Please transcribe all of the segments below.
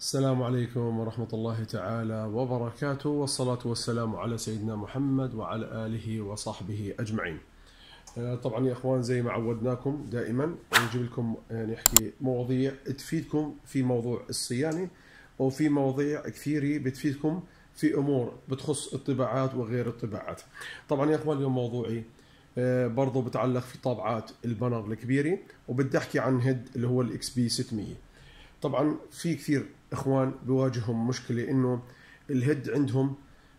السلام عليكم ورحمة الله تعالى وبركاته والصلاة والسلام على سيدنا محمد وعلى آله وصحبه أجمعين آه، طبعا يا اخوان زي ما عودناكم دائما نجيب لكم نحكي يعني مواضيع تفيدكم في موضوع الصيانه وفي مواضيع كثيره بتفيدكم في امور بتخص الطباعات وغير الطباعات. طبعا يا اخوان اليوم موضوعي آه، برضه بتعلق في طابعات البنر الكبيره وبدي احكي عن هيد اللي هو الاكس بي 600. طبعا في كثير اخوان بيواجههم مشكله انه الهيد عندهم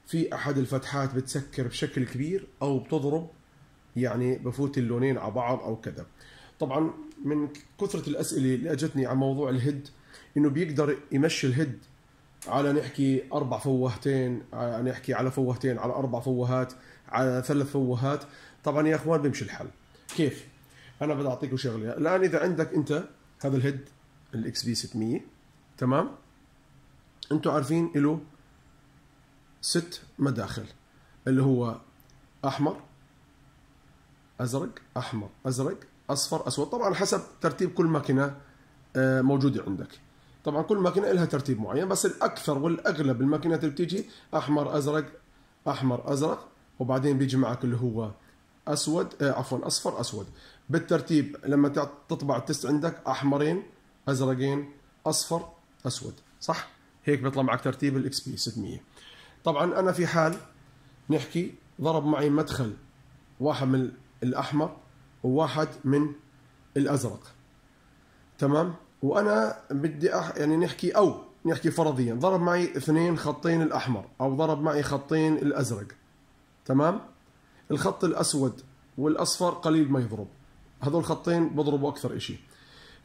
في احد الفتحات بتسكر بشكل كبير او بتضرب يعني بفوت اللونين على بعض او كذا طبعا من كثره الاسئله اللي اجتني على موضوع الهيد انه بيقدر يمشي الهيد على نحكي اربع فوهتين على نحكي على فوهتين على اربع فوهات على ثلاث فوهات طبعا يا اخوان بيمشي الحل كيف انا بدي اعطيكم شغله الان اذا عندك انت هذا الهيد الاكس بي 600 تمام انتم عارفين له ست مداخل اللي هو احمر ازرق احمر ازرق اصفر اسود طبعا حسب ترتيب كل ماكينه آه، موجوده عندك طبعا كل ماكينه لها ترتيب معين بس الاكثر والاغلب الماكينات اللي بتيجي احمر ازرق احمر ازرق وبعدين بيجي معك اللي هو اسود آه، عفوا اصفر اسود بالترتيب لما تطبع التست عندك احمرين ازرقين اصفر اسود صح هيك بيطلع معك ترتيب الاكس بي 600 طبعا انا في حال نحكي ضرب معي مدخل واحد من الاحمر وواحد من الازرق تمام وانا بدي أح... يعني نحكي او نحكي فرضيا ضرب معي اثنين خطين الاحمر او ضرب معي خطين الازرق تمام الخط الاسود والاصفر قليل ما يضرب هذول خطين بضربوا اكثر شيء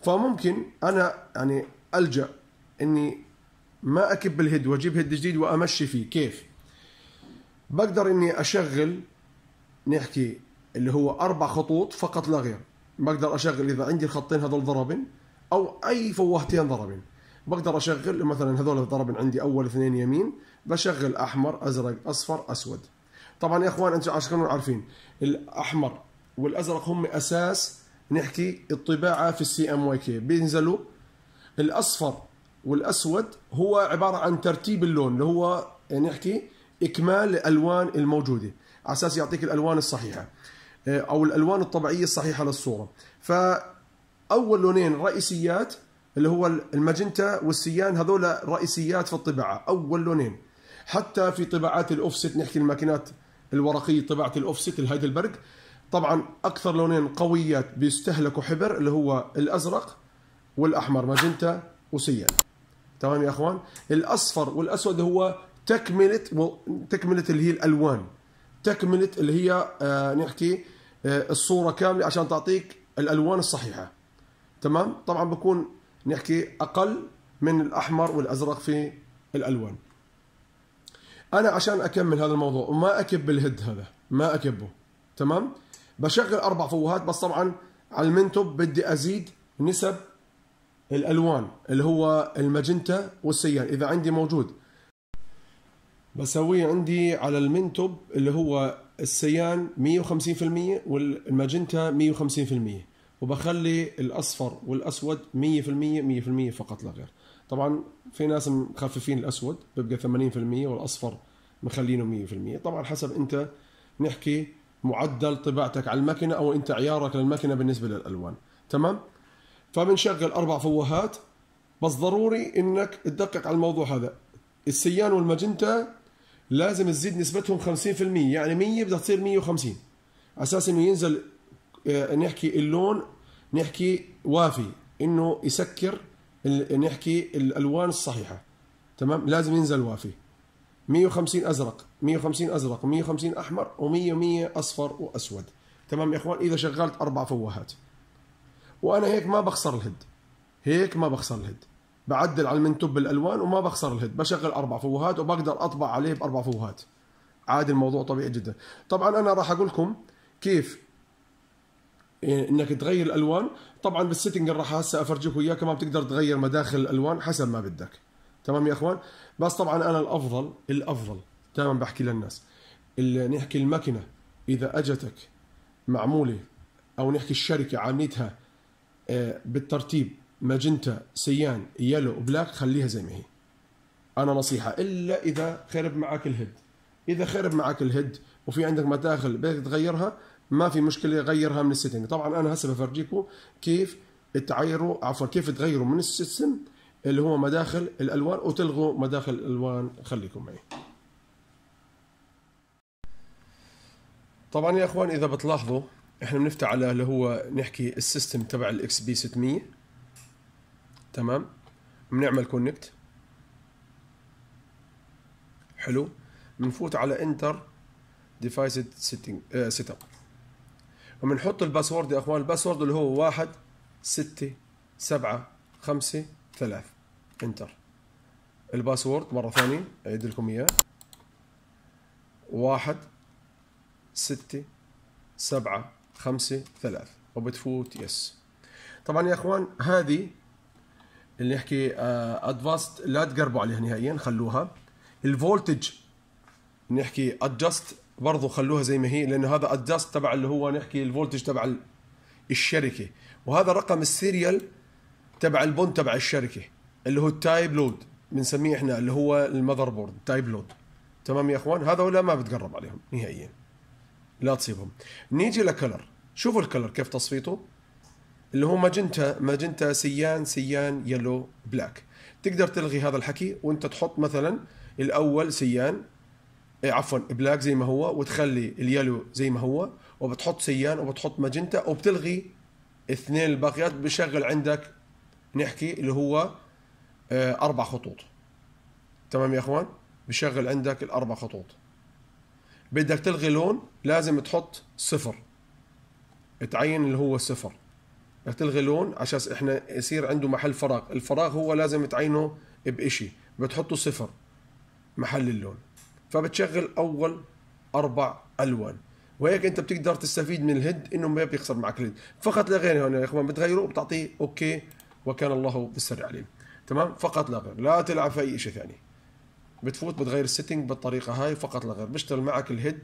فممكن انا يعني الجا اني ما اكب الهيد واجيب هيد جديد وامشي فيه كيف بقدر اني اشغل نحكي اللي هو اربع خطوط فقط لا غير بقدر اشغل اذا عندي الخطين هذول ضربن او اي فوهتين ضربن بقدر اشغل مثلا هذول الضربن عندي اول اثنين يمين بشغل احمر ازرق اصفر اسود طبعا يا اخوان انتم عشان عارفين الاحمر والازرق هم اساس نحكي الطباعه في السي ام واي كي بينزلوا الاصفر والاسود هو عباره عن ترتيب اللون اللي هو يعني نحكي اكمال الالوان الموجوده على اساس يعطيك الالوان الصحيحه آه، او الالوان الطبيعيه الصحيحه للصوره فاول لونين رئيسيات اللي هو الماجنتا والسيان هذول رئيسيات في الطباعه اول لونين حتى في طباعات الاوفست نحكي الماكينات الورقيه طباعه الاوفست الهايدلبرغ طبعا اكثر لونين قويات بيستهلكوا حبر اللي هو الازرق والاحمر ماجنتا وسيان تمام يا اخوان الاصفر والاسود هو تكمله تكمله اللي هي الالوان تكمله اللي هي آه نحكي آه الصوره كامله عشان تعطيك الالوان الصحيحه تمام طبعا بكون نحكي اقل من الاحمر والازرق في الالوان انا عشان اكمل هذا الموضوع وما اكب الهد هذا ما اكبه تمام بشغل اربع فوهات بس طبعا على المنتوب بدي ازيد نسب الالوان اللي هو الماجنتا والسيان اذا عندي موجود بسويه عندي على المنتوب اللي هو السيان 150% والماجنتا 150% وبخلي الاصفر والاسود 100% 100% فقط لا غير طبعا في ناس مخففين الاسود بيبقى 80% والاصفر مخلينه 100% طبعا حسب انت نحكي معدل طباعتك على الماكينه او انت عيارك للماكينه بالنسبه للالوان تمام فبنشغل اربع فوهات بس ضروري انك تدقق على الموضوع هذا السيان والماجنتا لازم تزيد نسبتهم 50% يعني 100 بدها تصير 150 على اساس انه ينزل آه، نحكي اللون نحكي وافي انه يسكر نحكي الالوان الصحيحه تمام لازم ينزل وافي 150 ازرق 150 ازرق 150 احمر و100 100 اصفر واسود تمام يا اخوان اذا شغلت اربع فوهات وانا هيك ما بخسر الهيد هيك ما بخسر الهيد بعدل على المنتوب بالالوان وما بخسر الهيد بشغل اربع فوهات وبقدر اطبع عليه باربع فوهات عادي الموضوع طبيعي جدا طبعا انا راح اقول لكم كيف انك تغير الالوان طبعا بالسيتنج اللي راح هسه افرجيكم اياه كمان بتقدر تغير مداخل الالوان حسب ما بدك تمام يا اخوان بس طبعا انا الافضل الافضل دائما بحكي للناس اللي نحكي الماكينه اذا اجتك معموله او نحكي الشركه عاملتها بالترتيب ماجنتا سيان يلو بلاك خليها زي ما هي انا نصيحه الا اذا خرب معك الهيد اذا خرب معك الهيد وفي عندك مداخل بدك تغيرها ما في مشكله غيرها من السيتنج طبعا انا هسه بفرجيكم كيف تعيروا عفوا كيف تغيروا من السيستم اللي هو مداخل الالوان وتلغوا مداخل الالوان خليكم معي طبعا يا اخوان اذا بتلاحظوا احنا بنفتح على اللي هو نحكي السيستم تبع الاكس بي 600 تمام بنعمل كونكت حلو بنفوت على انتر ديفايس سيتنج سيت اب وبنحط الباسورد يا اخوان الباسورد اللي هو واحد ستة سبعة خمسة ثلاث انتر الباسورد مرة ثانية أعيد لكم إياه واحد ستة سبعة خمسة ثلاث وبتفوت يس طبعا يا اخوان هذه اللي نحكي ادفاست آه، لا تقربوا عليها نهائيا خلوها الفولتج نحكي ادجست برضه خلوها زي ما هي لانه هذا ادجست تبع اللي هو نحكي الفولتج تبع الشركه وهذا رقم السيريال تبع البون تبع الشركه اللي هو التايب لود بنسميه احنا اللي هو المذر بورد تايب لود تمام يا اخوان هذا ولا ما بتقرب عليهم نهائيا لا تصيبهم نيجي لكلر شوفوا الكلر كيف تصفيته اللي هو ماجنتا ماجنتا سيان سيان يلو بلاك تقدر تلغي هذا الحكي وانت تحط مثلا الاول سيان إيه، عفوا بلاك زي ما هو وتخلي اليلو زي ما هو وبتحط سيان وبتحط ماجنتا وبتلغي اثنين الباقيات بشغل عندك نحكي اللي هو آه، اربع خطوط تمام يا اخوان بشغل عندك الاربع خطوط بدك تلغي لون لازم تحط صفر تعين اللي هو صفر بدك تلغي لون عشان احنا يصير عنده محل فراغ الفراغ هو لازم تعينه بإشي بتحطه صفر محل اللون فبتشغل أول أربع ألوان وهيك انت بتقدر تستفيد من الهيد انه ما بيخسر معك الهيد فقط لا غير هون يا اخوان بتغيره بتعطيه اوكي وكان الله بالسر عليم تمام فقط لا غير لا تلعب في اي شيء ثاني بتفوت بتغير السيتنج بالطريقه هاي فقط لا غير بيشتغل معك الهيد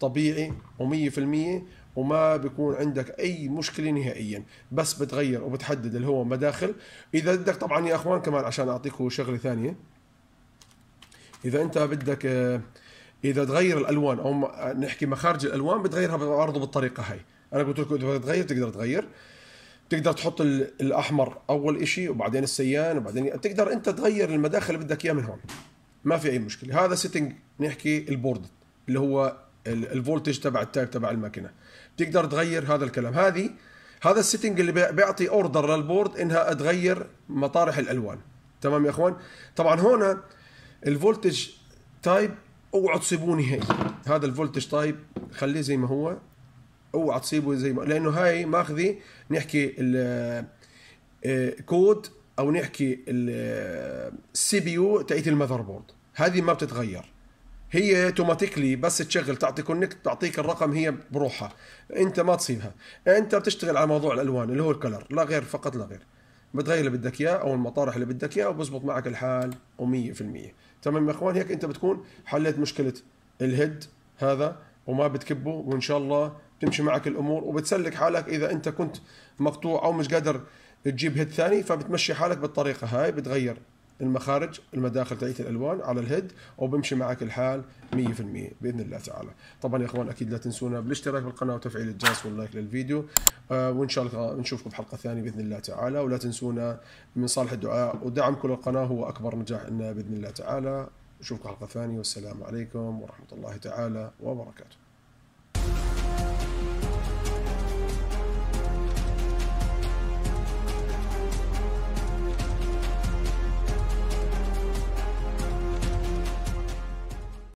طبيعي و100% وما بيكون عندك اي مشكله نهائيا بس بتغير وبتحدد اللي هو مداخل اذا بدك طبعا يا اخوان كمان عشان اعطيكم شغله ثانيه اذا انت بدك آه، اذا تغير الالوان او آه، نحكي مخارج الالوان بتغيرها برضه بالطريقه هاي انا قلت لكم اذا تغير تقدر تغير تقدر تحط الاحمر اول شيء وبعدين السيان وبعدين تقدر انت تغير المداخل اللي بدك اياه من هون ما في اي مشكله هذا سيتنج نحكي البورد اللي هو الفولتج تبع التايب تبع الماكينه بتقدر تغير هذا الكلام هذه هذا السيتنج اللي بيعطي اوردر للبورد انها تغير مطارح الالوان تمام يا اخوان طبعا هون الفولتج تايب اوعوا تصيبوني هي هذا الفولتج تايب خليه زي ما هو اوعى تصيبه زي ما لانه هاي ماخذي نحكي كود آه، او نحكي السي بي يو تاعت المذر بورد هذه ما بتتغير هي اوتوماتيكلي بس تشغل تعطي كونكت تعطيك الرقم هي بروحها انت ما تصيبها انت بتشتغل على موضوع الالوان اللي هو الكلر لا غير فقط لا غير بتغير اللي بدك اياه او المطارح اللي بدك اياه وبزبط معك الحال و100% تمام يا اخوان هيك انت بتكون حليت مشكله الهيد هذا وما بتكبه وان شاء الله تمشي معك الامور وبتسلك حالك اذا انت كنت مقطوع او مش قادر تجيب هيد ثاني فبتمشي حالك بالطريقه هاي بتغير المخارج المداخل تاعت الالوان على الهيد وبمشي معك الحال 100% باذن الله تعالى طبعا يا اخوان اكيد لا تنسونا بالاشتراك بالقناه وتفعيل الجرس واللايك للفيديو آه وان شاء الله نشوفكم بحلقه ثانيه باذن الله تعالى ولا تنسونا من صالح الدعاء ودعمكم للقناه هو اكبر نجاح لنا باذن الله تعالى نشوفكم حلقه ثانيه والسلام عليكم ورحمه الله تعالى وبركاته